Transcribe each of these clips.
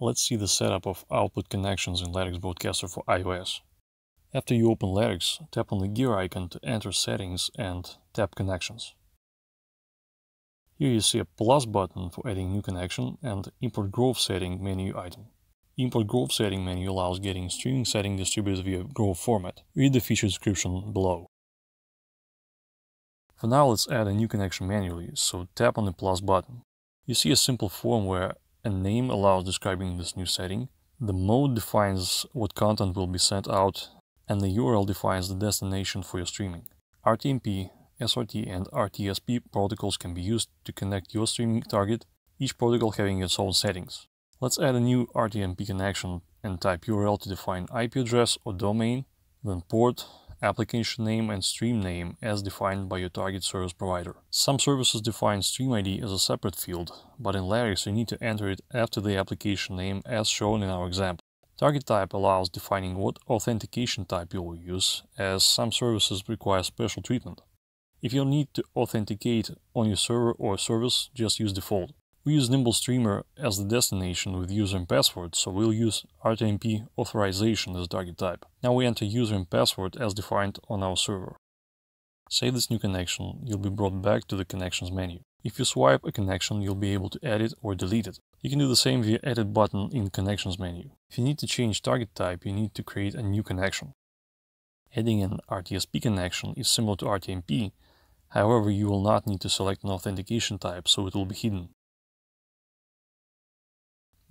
Let's see the setup of output connections in Linux Broadcaster for iOS. After you open Linux, tap on the gear icon to enter settings and tap connections. Here you see a plus button for adding new connection and import growth setting menu item. Import growth setting menu allows getting streaming setting distributed via growth format. Read the feature description below. For now let's add a new connection manually, so tap on the plus button. You see a simple form where a name allows describing this new setting, the mode defines what content will be sent out, and the URL defines the destination for your streaming. RTMP, SRT and RTSP protocols can be used to connect your streaming target, each protocol having its own settings. Let's add a new RTMP connection and type URL to define IP address or domain, then port, application name and stream name as defined by your target service provider. Some services define stream ID as a separate field, but in Larix you need to enter it after the application name as shown in our example. Target type allows defining what authentication type you will use, as some services require special treatment. If you need to authenticate on your server or service, just use default. We use Nimble Streamer as the destination with user and password, so we'll use RTMP authorization as target type. Now we enter user and password as defined on our server. Save this new connection, you'll be brought back to the connections menu. If you swipe a connection, you'll be able to edit or delete it. You can do the same via edit button in connections menu. If you need to change target type, you need to create a new connection. Adding an RTSP connection is similar to RTMP, however you will not need to select an authentication type so it will be hidden.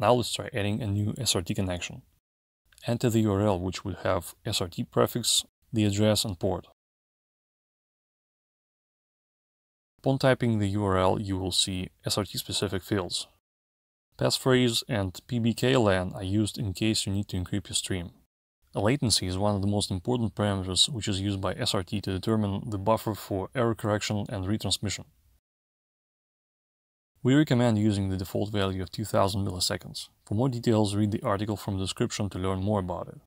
Now let's try adding a new SRT connection. Enter the URL which would have SRT prefix, the address and port. Upon typing the URL, you will see SRT-specific fields. Passphrase and PBKLAN are used in case you need to encrypt your stream. A latency is one of the most important parameters which is used by SRT to determine the buffer for error correction and retransmission. We recommend using the default value of 2000 milliseconds. For more details, read the article from the description to learn more about it.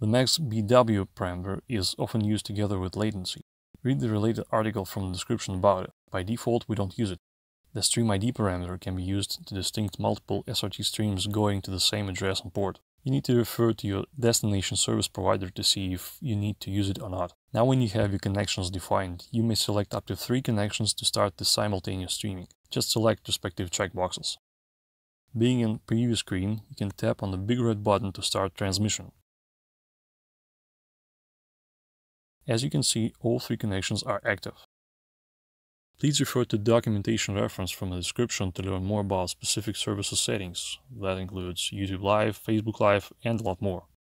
The max BW parameter is often used together with latency. Read the related article from the description about it. By default, we don't use it. The stream ID parameter can be used to distinct multiple SRT streams going to the same address and port. You need to refer to your destination service provider to see if you need to use it or not. Now when you have your connections defined, you may select up to three connections to start the simultaneous streaming just select respective checkboxes. Being in preview screen, you can tap on the big red button to start transmission. As you can see, all three connections are active. Please refer to documentation reference from the description to learn more about specific services settings. That includes YouTube Live, Facebook Live, and a lot more.